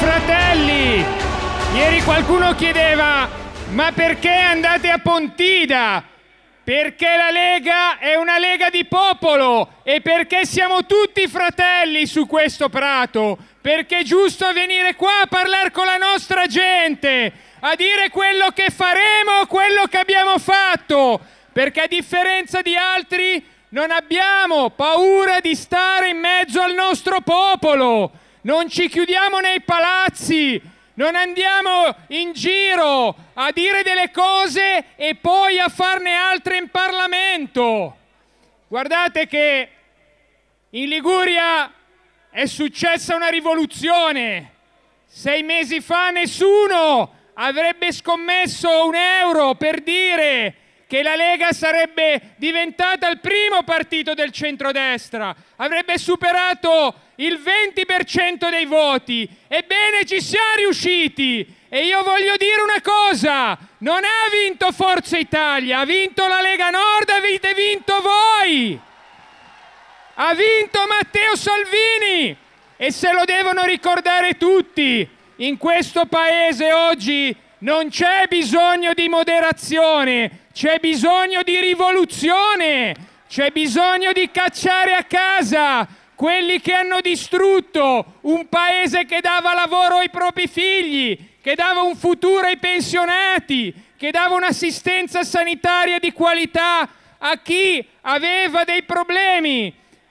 fratelli, ieri qualcuno chiedeva, ma perché andate a Pontida? Perché la Lega è una Lega di popolo e perché siamo tutti fratelli su questo prato, perché è giusto venire qua a parlare con la nostra gente, a dire quello che faremo, quello che abbiamo fatto, perché a differenza di altri non abbiamo paura di stare in mezzo al nostro popolo non ci chiudiamo nei palazzi, non andiamo in giro a dire delle cose e poi a farne altre in Parlamento. Guardate che in Liguria è successa una rivoluzione. Sei mesi fa nessuno avrebbe scommesso un euro per dire che la Lega sarebbe diventata il primo partito del centrodestra, avrebbe superato il 20% dei voti. Ebbene, ci siamo riusciti. E io voglio dire una cosa, non ha vinto Forza Italia, ha vinto la Lega Nord, avete vinto voi. Ha vinto Matteo Salvini e se lo devono ricordare tutti. In questo paese oggi non c'è bisogno di moderazione, c'è bisogno di rivoluzione, c'è bisogno di cacciare a casa quelli che hanno distrutto un paese che dava lavoro ai propri figli, che dava un futuro ai pensionati, che dava un'assistenza sanitaria di qualità a chi aveva dei problemi,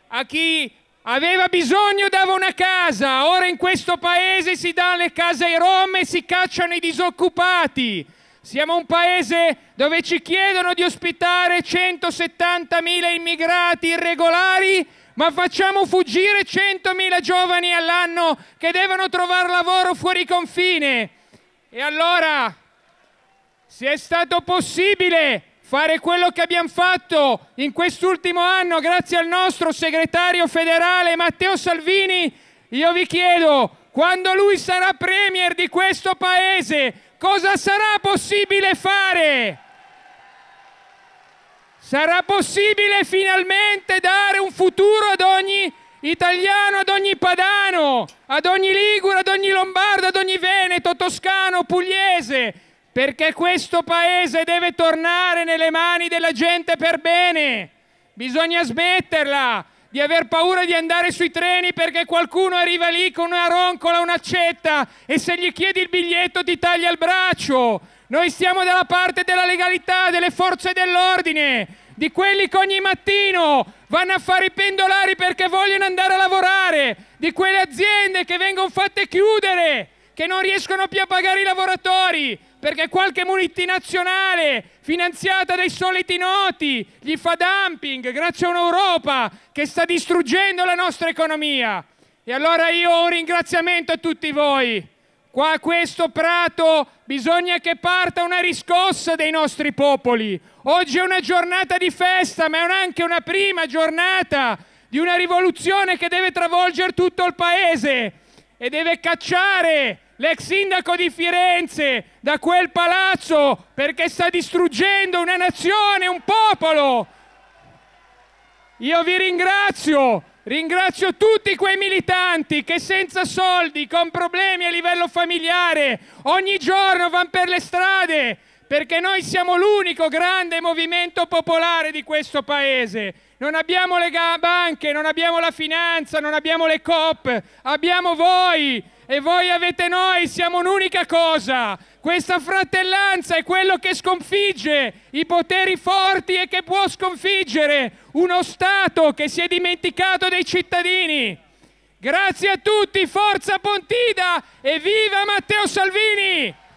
a chi Aveva bisogno, dava una casa. Ora in questo paese si dà le case ai rom e si cacciano i disoccupati. Siamo un paese dove ci chiedono di ospitare 170.000 immigrati irregolari, ma facciamo fuggire 100.000 giovani all'anno che devono trovare lavoro fuori confine. E allora, se è stato possibile fare quello che abbiamo fatto in quest'ultimo anno grazie al nostro segretario federale Matteo Salvini, io vi chiedo, quando lui sarà premier di questo paese, cosa sarà possibile fare? Sarà possibile finalmente dare un futuro ad ogni italiano, ad ogni padano, ad ogni ligure, ad ogni lombardo, ad ogni veneto, toscano, pugliese, perché questo paese deve tornare nelle mani della gente per bene. Bisogna smetterla di aver paura di andare sui treni perché qualcuno arriva lì con una roncola, un'accetta e se gli chiedi il biglietto ti taglia il braccio. Noi stiamo dalla parte della legalità, delle forze dell'ordine, di quelli che ogni mattino vanno a fare i pendolari perché vogliono andare a lavorare, di quelle aziende che vengono fatte chiudere che non riescono più a pagare i lavoratori perché qualche multinazionale finanziata dai soliti noti gli fa dumping grazie a un'Europa che sta distruggendo la nostra economia. E allora io ho un ringraziamento a tutti voi. Qua a questo prato bisogna che parta una riscossa dei nostri popoli. Oggi è una giornata di festa, ma è anche una prima giornata di una rivoluzione che deve travolgere tutto il paese e deve cacciare l'ex sindaco di Firenze da quel palazzo perché sta distruggendo una nazione, un popolo. Io vi ringrazio, ringrazio tutti quei militanti che senza soldi, con problemi a livello familiare, ogni giorno vanno per le strade perché noi siamo l'unico grande movimento popolare di questo Paese. Non abbiamo le banche, non abbiamo la finanza, non abbiamo le COP, abbiamo voi e voi avete noi, siamo un'unica cosa. Questa fratellanza è quello che sconfigge i poteri forti e che può sconfiggere uno Stato che si è dimenticato dei cittadini. Grazie a tutti, forza Pontida e viva Matteo Salvini!